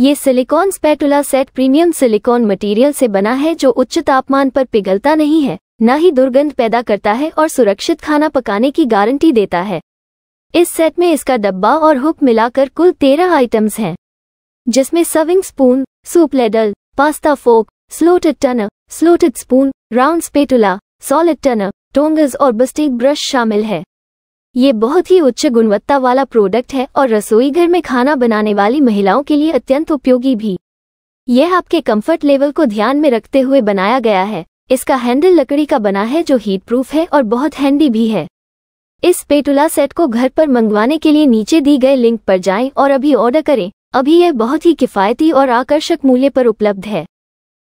ये silicone spatula set premium silicone material से बना है जो उच्च तापमान पर पिघलता नहीं है न ही दुर्गंध पैदा करता है और सुरक्षित खाना पकाने की गारंटी देता है इस सेट में इसका डब्बा और हुक मिलाकर कुल तेरह आइटम्स हैं जिसमें serving spoon soup ladle pasta fork slotted turner slotted spoon round spatula solid turner tongs और बस्टिक ब्रश शामिल है ये बहुत ही उच्च गुणवत्ता वाला प्रोडक्ट है और रसोई घर में खाना बनाने वाली महिलाओं के लिए अत्यंत उपयोगी भी यह आपके कंफर्ट लेवल को ध्यान में रखते हुए बनाया गया है इसका हैंडल लकड़ी का बना है जो हीट प्रूफ है और बहुत हैंडी भी है इस पेटुला सेट को घर पर मंगवाने के लिए नीचे दी गए लिंक पर जाएं और अभी ऑर्डर करें अभी यह बहुत ही किफ़ायती और आकर्षक मूल्य पर उपलब्ध है